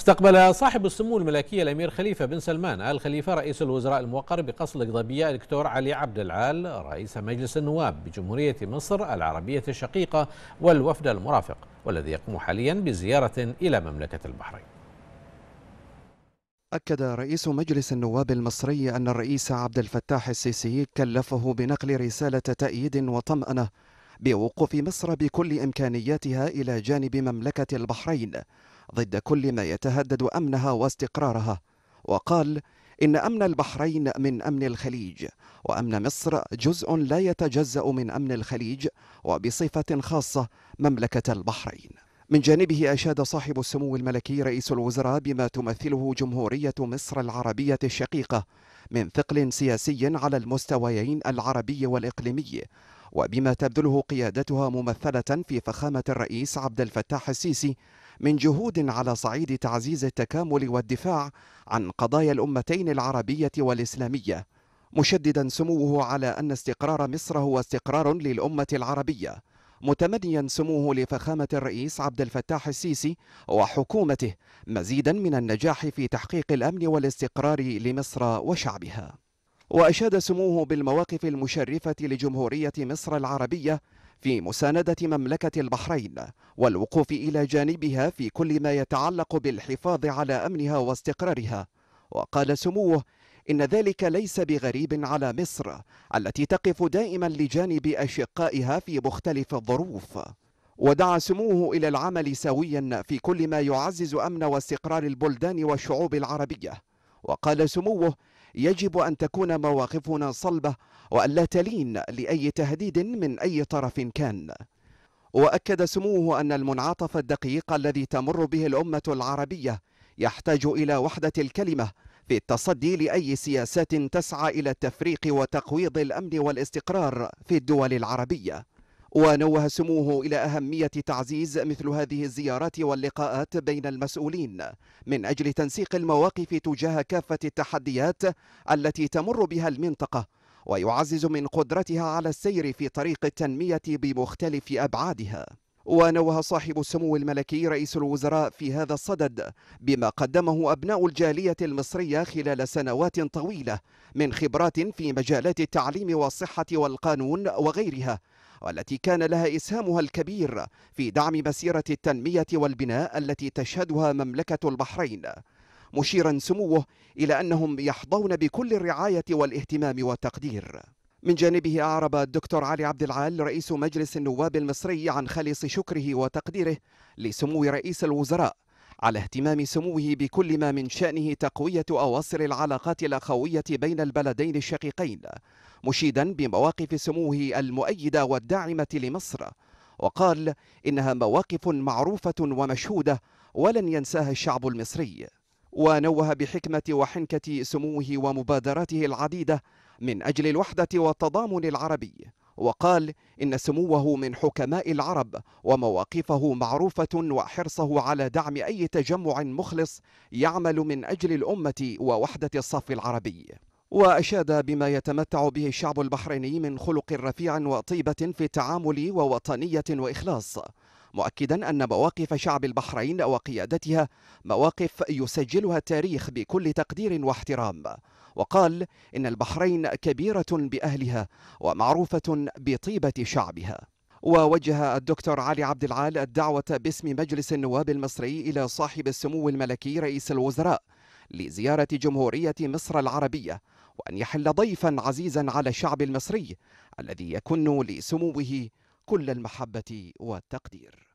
استقبل صاحب السمو الملكية الأمير خليفة بن سلمان آل خليفة رئيس الوزراء الموقر بقصر القضبية الدكتور علي عبد العال رئيس مجلس النواب بجمهورية مصر العربية الشقيقة والوفد المرافق والذي يقوم حاليا بزيارة إلى مملكة البحرين أكد رئيس مجلس النواب المصري أن الرئيس عبد الفتاح السيسي كلفه بنقل رسالة تأييد وطمأنة بوقوف مصر بكل إمكانياتها إلى جانب مملكة البحرين ضد كل ما يتهدد امنها واستقرارها وقال ان امن البحرين من امن الخليج وامن مصر جزء لا يتجزا من امن الخليج وبصفه خاصه مملكه البحرين من جانبه أشاد صاحب السمو الملكي رئيس الوزراء بما تمثله جمهورية مصر العربية الشقيقة من ثقل سياسي على المستويين العربي والإقليمي وبما تبذله قيادتها ممثلة في فخامة الرئيس عبد الفتاح السيسي من جهود على صعيد تعزيز التكامل والدفاع عن قضايا الأمتين العربية والإسلامية مشددا سموه على أن استقرار مصر هو استقرار للأمة العربية متمنيا سموه لفخامة الرئيس عبد الفتاح السيسي وحكومته مزيدا من النجاح في تحقيق الأمن والاستقرار لمصر وشعبها وأشاد سموه بالمواقف المشرفة لجمهورية مصر العربية في مساندة مملكة البحرين والوقوف إلى جانبها في كل ما يتعلق بالحفاظ على أمنها واستقرارها وقال سموه إن ذلك ليس بغريب على مصر التي تقف دائما لجانب أشقائها في مختلف الظروف ودعا سموه إلى العمل سويا في كل ما يعزز أمن واستقرار البلدان والشعوب العربية وقال سموه يجب أن تكون مواقفنا صلبة وأن لا تلين لأي تهديد من أي طرف كان وأكد سموه أن المنعطف الدقيق الذي تمر به الأمة العربية يحتاج إلى وحدة الكلمة في التصدي لأي سياسات تسعى إلى التفريق وتقويض الأمن والاستقرار في الدول العربية ونوه سموه إلى أهمية تعزيز مثل هذه الزيارات واللقاءات بين المسؤولين من أجل تنسيق المواقف تجاه كافة التحديات التي تمر بها المنطقة ويعزز من قدرتها على السير في طريق التنمية بمختلف أبعادها ونوه صاحب السمو الملكي رئيس الوزراء في هذا الصدد بما قدمه أبناء الجالية المصرية خلال سنوات طويلة من خبرات في مجالات التعليم والصحة والقانون وغيرها والتي كان لها إسهامها الكبير في دعم مسيرة التنمية والبناء التي تشهدها مملكة البحرين مشيرا سموه إلى أنهم يحظون بكل الرعاية والاهتمام والتقدير من جانبه أعرب الدكتور علي عبد العال رئيس مجلس النواب المصري عن خالص شكره وتقديره لسمو رئيس الوزراء على اهتمام سموه بكل ما من شأنه تقوية أواصر العلاقات الأخوية بين البلدين الشقيقين مشيدا بمواقف سموه المؤيدة والداعمة لمصر وقال إنها مواقف معروفة ومشهودة ولن ينساها الشعب المصري ونوه بحكمة وحنكة سموه ومبادراته العديدة من أجل الوحدة والتضامن العربي وقال إن سموه من حكماء العرب ومواقفه معروفة وحرصه على دعم أي تجمع مخلص يعمل من أجل الأمة ووحدة الصف العربي وأشاد بما يتمتع به الشعب البحريني من خلق رفيع وطيبة في التعامل ووطنية وإخلاص مؤكدا أن مواقف شعب البحرين وقيادتها مواقف يسجلها التاريخ بكل تقدير واحترام وقال إن البحرين كبيرة بأهلها ومعروفة بطيبة شعبها ووجه الدكتور علي عبد العال الدعوة باسم مجلس النواب المصري إلى صاحب السمو الملكي رئيس الوزراء لزيارة جمهورية مصر العربية وأن يحل ضيفا عزيزا على الشعب المصري الذي يكن لسموه كل المحبة والتقدير